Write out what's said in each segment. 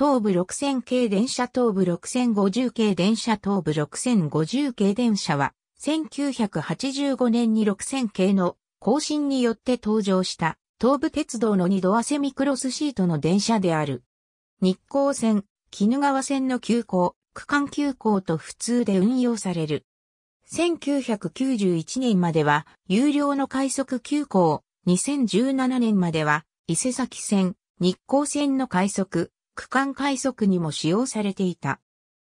東部6000系電車東部6050系電車東部6050系電車は、1985年に6000系の更新によって登場した東武鉄道の二度アセミクロスシートの電車である。日光線、絹川線の急行、区間急行と普通で運用される。1991年までは有料の快速急行、2017年までは伊勢崎線、日光線の快速、区間快速にも使用されていた。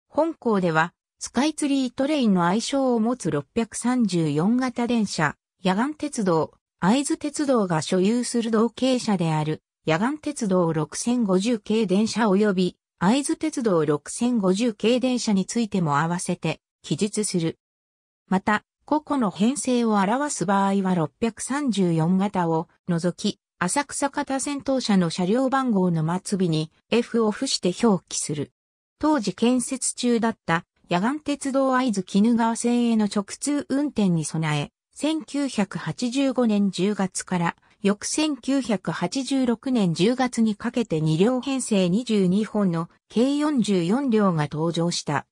本校では、スカイツリートレインの愛称を持つ634型電車、野岸鉄道、合図鉄道が所有する同系車である、野岸鉄道6050系電車及び、合図鉄道6050系電車についても合わせて、記述する。また、個々の編成を表す場合は634型を除き、浅草型戦闘車の車両番号の末尾に F を付して表記する。当時建設中だった野岸鉄道合図絹川線への直通運転に備え、1985年10月から翌1986年10月にかけて2両編成22本の計44両が登場した。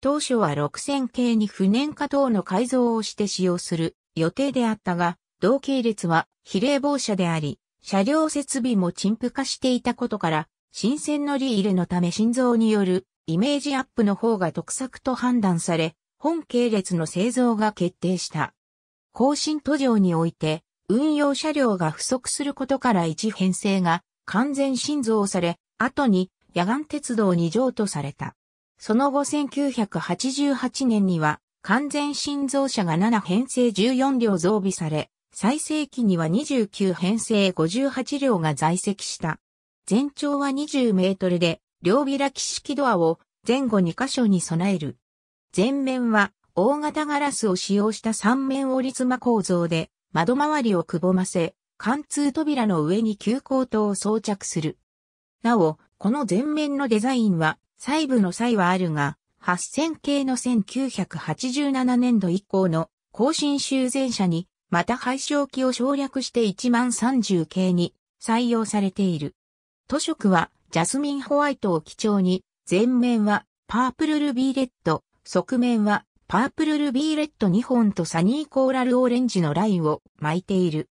当初は6000系に不燃化等の改造をして使用する予定であったが、同系列は比例防車であり、車両設備も陳腐化していたことから、新鮮乗り入れのため心臓によるイメージアップの方が得策と判断され、本系列の製造が決定した。更新途上において、運用車両が不足することから一編成が完全新造され、後に野岸鉄道に譲渡された。その後1988年には完全新造車が7編成14両増備され、最盛期には29編成58両が在籍した。全長は20メートルで、両開き式ドアを前後2箇所に備える。前面は大型ガラスを使用した3面折り妻構造で、窓周りをくぼませ、貫通扉の上に急行灯を装着する。なお、この前面のデザインは細部の際はあるが、8000系の1987年度以降の更新修繕車にまた廃照機を省略して1万30系に採用されている。塗色はジャスミンホワイトを基調に、前面はパープルルビーレッド、側面はパープルルビーレッド2本とサニーコーラルオレンジのラインを巻いている。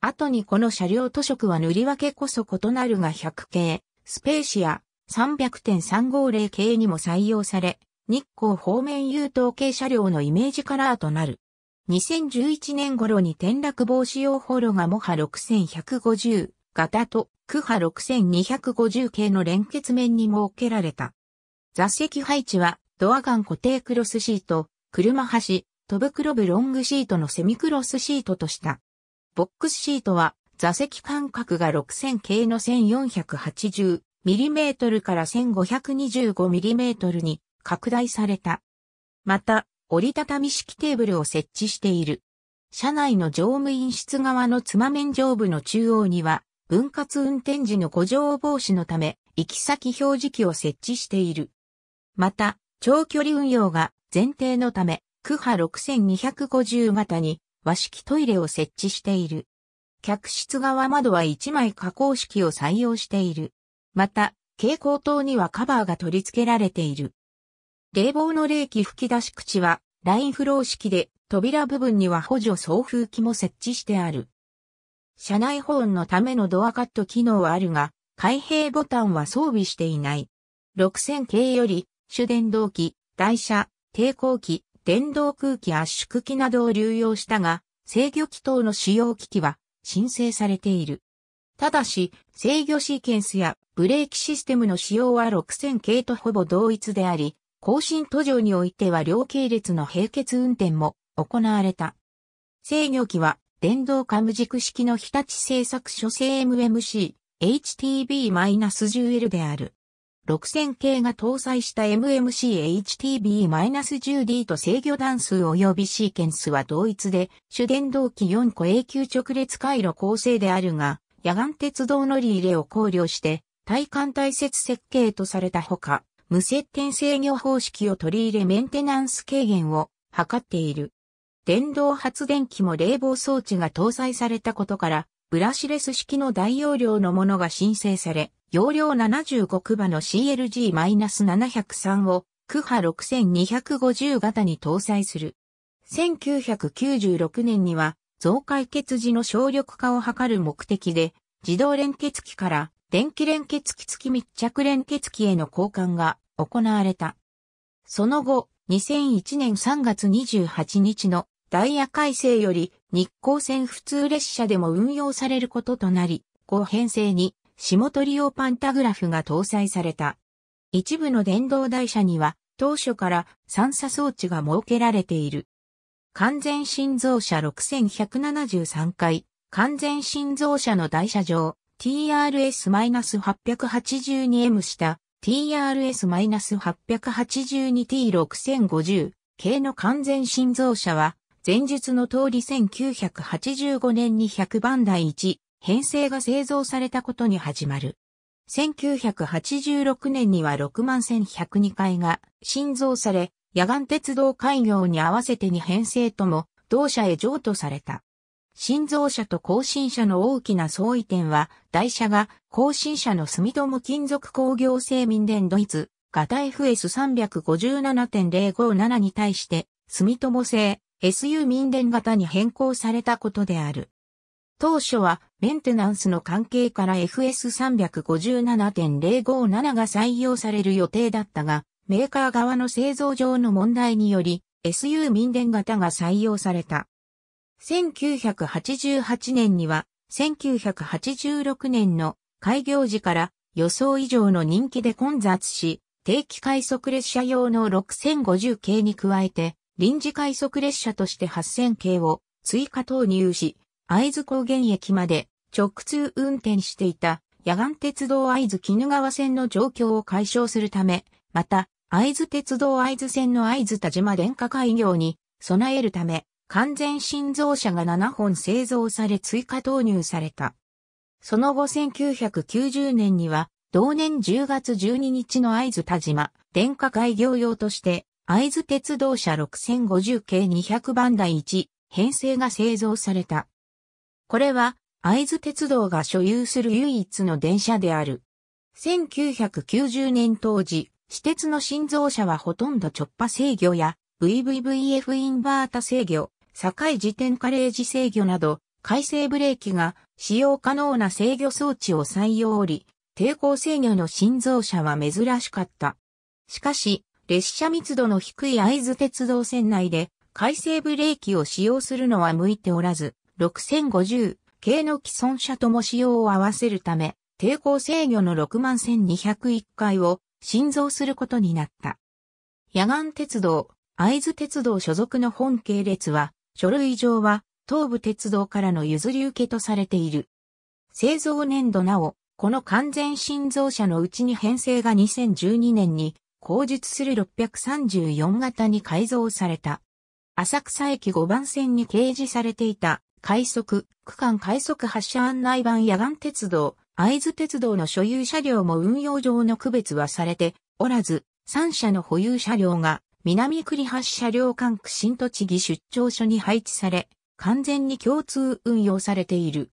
後にこの車両塗色は塗り分けこそ異なるが100系、スペーシア300.350系にも採用され、日光方面優等系車両のイメージカラーとなる。2011年頃に転落防止用ホロがモ波6150型とク波6250系の連結面に設けられた。座席配置はドアガン固定クロスシート、車端、戸袋ブロングシートのセミクロスシートとした。ボックスシートは座席間隔が6000系の 1480mm から 1525mm に拡大された。また、折りたたみ式テーブルを設置している。車内の乗務員室側のつま面上部の中央には、分割運転時の故障防止のため、行き先表示器を設置している。また、長距離運用が前提のため、区波6250型に和式トイレを設置している。客室側窓は1枚加工式を採用している。また、蛍光灯にはカバーが取り付けられている。冷房の冷気吹き出し口は、ラインフロー式で、扉部分には補助送風機も設置してある。車内保温のためのドアカット機能はあるが、開閉ボタンは装備していない。6000系より、主電動機、台車、抵抗機、電動空気圧縮機などを流用したが、制御機等の使用機器は申請されている。ただし、制御シーケンスやブレーキシステムの使用は6000系とほぼ同一であり、更新途上においては両系列の並結運転も行われた。制御機は電動カム軸式の日立製作所製 MMC HTB-10L である。6000系が搭載した MMCHTB-10D と制御段数及びシーケンスは同一で、主電動機4個永久直列回路構成であるが、野岸鉄道乗り入れを考慮して、体幹体節設計とされたほか、無接点制御方式を取り入れメンテナンス軽減を図っている。電動発電機も冷房装置が搭載されたことから、ブラシレス式の大容量のものが申請され、容量75区場の CLG-703 を区波6250型に搭載する。1996年には増解決時の省力化を図る目的で自動連結機から電気連結機付き密着連結機への交換が行われた。その後、2001年3月28日のダイヤ改正より日光線普通列車でも運用されることとなり、後編成に下取り用パンタグラフが搭載された。一部の電動台車には当初から三差装置が設けられている。完全心臓車6173回、完全心臓車の台車上、TRS-882M 下、TRS-882T6050 系の完全心臓車は、前述の通り1985年に100番台1、編成が製造されたことに始まる。1986年には6万1102回が新造され、野岸鉄道開業に合わせて2編成とも同社へ譲渡された。新造車と更新車の大きな相違点は、台車が更新車の住友金属工業製民電ドイツ、型 FS357.057 に対して、住友製 SU 民電型に変更されたことである。当初はメンテナンスの関係から FS357.057 が採用される予定だったが、メーカー側の製造上の問題により、SU 民電型が採用された。1988年には、1986年の開業時から予想以上の人気で混雑し、定期快速列車用の6050系に加えて、臨時快速列車として8000系を追加投入し、会津高原駅まで直通運転していた野岸鉄道会津絹川線の状況を解消するため、また、会津鉄道会津線の会津田島電化開業に備えるため、完全心臓車が7本製造され追加投入された。その後1990年には、同年10月12日の会津田島、電化開業用として、会津鉄道車6050系200番台1、編成が製造された。これは、会津鉄道が所有する唯一の電車である。1990年当時、私鉄の新造車はほとんど直波制御や VVVF インバータ制御、境時点カレージ制御など、回生ブレーキが使用可能な制御装置を採用おり、抵抗制御の新造車は珍しかった。しかし、列車密度の低い会津鉄道線内で、回生ブレーキを使用するのは向いておらず、6050系の既存車とも使用を合わせるため、抵抗制御の61201回を新造することになった。野岸鉄道、合図鉄道所属の本系列は、書類上は東武鉄道からの譲り受けとされている。製造年度なお、この完全新造車のうちに編成が2012年に後述する634型に改造された。浅草駅5番線に掲示されていた快速、区間快速発車案内板野岸鉄道、合津鉄道の所有車両も運用上の区別はされておらず、3社の保有車両が南栗橋車両管区新栃木出張所に配置され、完全に共通運用されている。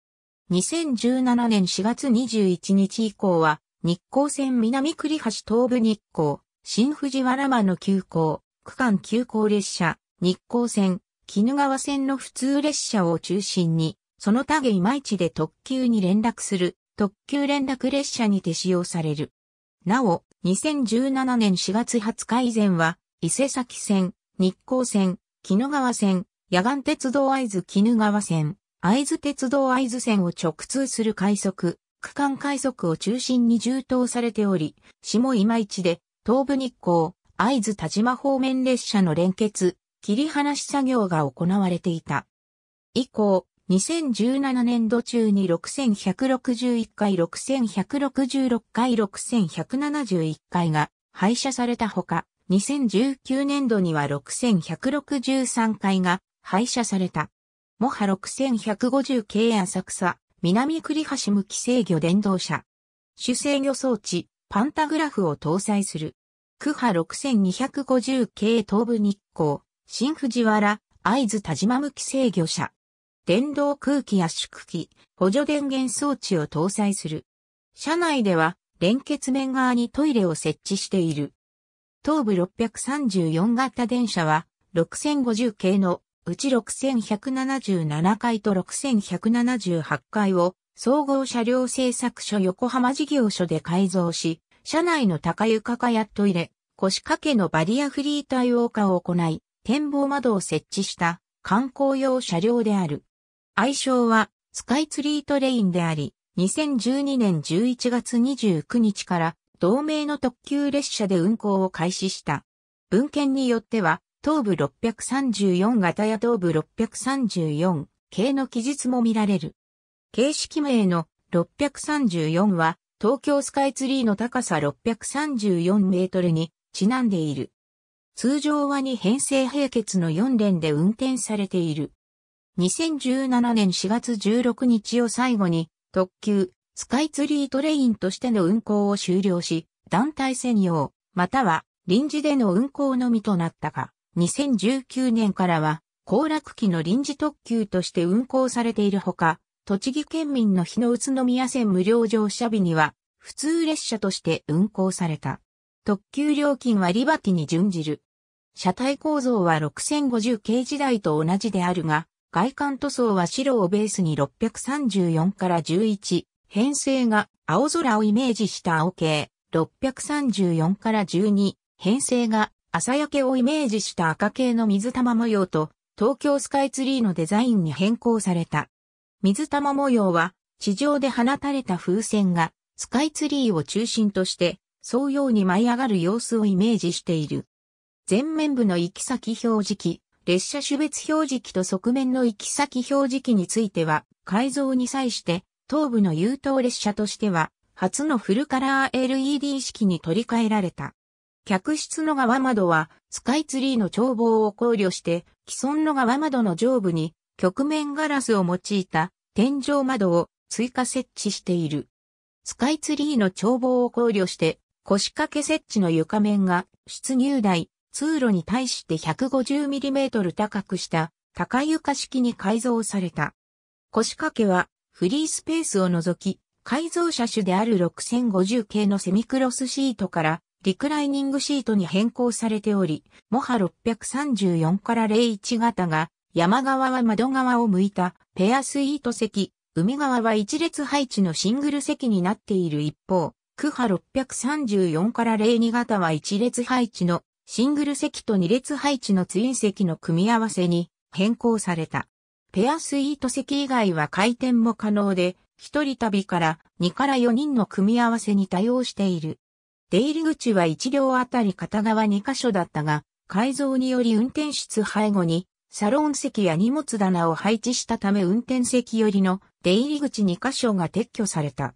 2017年4月21日以降は、日光線南栗橋東部日光、新藤原間の急行、区間急行列車、日光線、絹川線の普通列車を中心に、その他下今市で特急に連絡する特急連絡列車にて使用される。なお、2017年4月20日以前は、伊勢崎線、日光線、木野川線、野岸鉄道会津の川線、会津鉄道会津線を直通する快速、区間快速を中心に充当されており、下今市で、東武日光、会津田島方面列車の連結、切り離し作業が行われていた。以降、2017年度中に6161回、6166回、6171回が廃車されたほか、2019年度には6163回が廃車された。モハ6150系浅草、南栗橋向き制御電動車。主制御装置、パンタグラフを搭載する。区ハ6250系東部日光、新藤原、合図田島向き制御車。電動空気圧縮機、補助電源装置を搭載する。車内では連結面側にトイレを設置している。東部634型電車は6050系のうち6177階と6178階を総合車両製作所横浜事業所で改造し、車内の高床かやトイレ、腰掛けのバリアフリー対応化を行い、展望窓を設置した観光用車両である。愛称はスカイツリートレインであり、2012年11月29日から同名の特急列車で運行を開始した。文献によっては、東部634型や東部634系の記述も見られる。形式名の634は、東京スカイツリーの高さ634メートルにちなんでいる。通常は2編成並結の4連で運転されている。2017年4月16日を最後に特急スカイツリートレインとしての運行を終了し、団体専用、または臨時での運行のみとなったが、2019年からは、行楽期の臨時特急として運行されているほか、栃木県民の日の宇都宮線無料乗車日には、普通列車として運行された。特急料金はリバティに準じる。車体構造は6050系時代と同じであるが、外観塗装は白をベースに634から11、編成が青空をイメージした青系634から12、編成が朝焼けをイメージした赤系の水玉模様と東京スカイツリーのデザインに変更された。水玉模様は地上で放たれた風船がスカイツリーを中心として沿うように舞い上がる様子をイメージしている。前面部の行き先表示器、列車種別表示器と側面の行き先表示器については改造に際して東部の優等列車としては、初のフルカラー LED 式に取り替えられた。客室の側窓は、スカイツリーの眺望を考慮して、既存の側窓の上部に、曲面ガラスを用いた天井窓を追加設置している。スカイツリーの眺望を考慮して、腰掛け設置の床面が出入台、通路に対して 150mm 高くした高床式に改造された。腰掛けはフリースペースを除き、改造車種である6050系のセミクロスシートからリクライニングシートに変更されており、モハ634から01型が山側は窓側を向いたペアスイート席、海側は一列配置のシングル席になっている一方、クハ634から02型は一列配置のシングル席と二列配置のツイン席の組み合わせに変更された。ペアスイート席以外は回転も可能で、一人旅から2から4人の組み合わせに対応している。出入り口は1両あたり片側2箇所だったが、改造により運転室背後にサロン席や荷物棚を配置したため運転席寄りの出入り口2箇所が撤去された。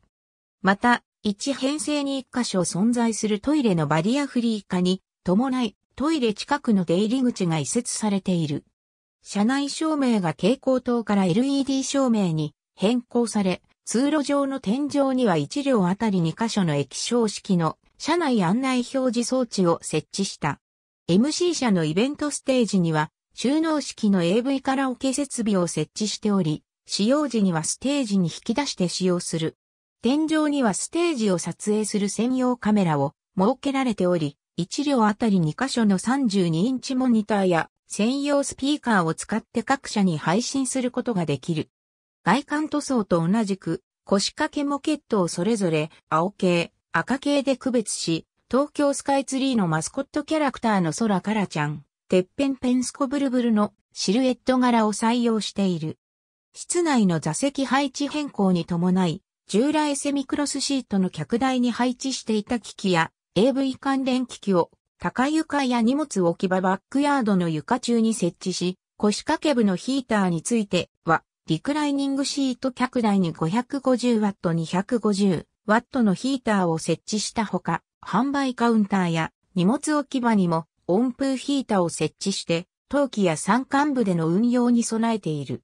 また、1編成に1箇所存在するトイレのバリアフリー化に伴い、トイレ近くの出入り口が移設されている。車内照明が蛍光灯から LED 照明に変更され、通路上の天井には1両あたり2箇所の液晶式の車内案内表示装置を設置した。MC 社のイベントステージには収納式の AV カラオケ設備を設置しており、使用時にはステージに引き出して使用する。天井にはステージを撮影する専用カメラを設けられており、1両あたり2箇所の32インチモニターや専用スピーカーを使って各社に配信することができる。外観塗装と同じく腰掛けモケットをそれぞれ青系、赤系で区別し、東京スカイツリーのマスコットキャラクターの空からちゃん、てっぺんペンスコブルブルのシルエット柄を採用している。室内の座席配置変更に伴い、従来セミクロスシートの客台に配置していた機器や AV 関連機器を高床や荷物置き場バックヤードの床中に設置し、腰掛け部のヒーターについては、リクライニングシート客台に 550W250W のヒーターを設置したほか、販売カウンターや荷物置き場にも温風ヒーターを設置して、陶器や山間部での運用に備えている。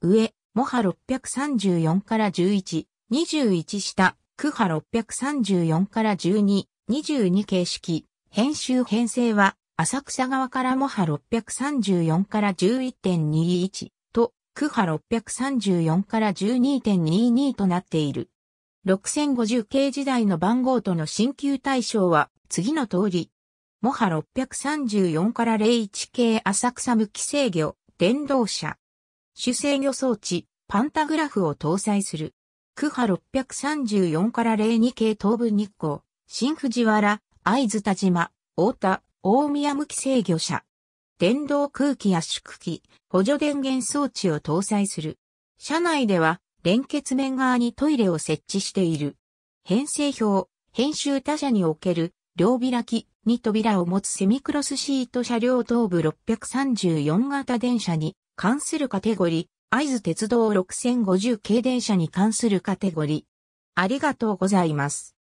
上、モハ634から11、21下、クハ634から12、22形式。編集編成は、浅草側からモハ634から11.21と、区波634から12.22となっている。6050系時代の番号との新旧対象は、次の通り。モハ634から01系浅草無機制御、電動車。主制御装置、パンタグラフを搭載する。区波634から02系東部日光、新藤原、会津田島、太田、大宮向き制御車。電動空気圧縮機、補助電源装置を搭載する。車内では、連結面側にトイレを設置している。編成表、編集他社における、両開き、に扉を持つセミクロスシート車両東部634型電車に関するカテゴリー、合図鉄道6050系電車に関するカテゴリー。ありがとうございます。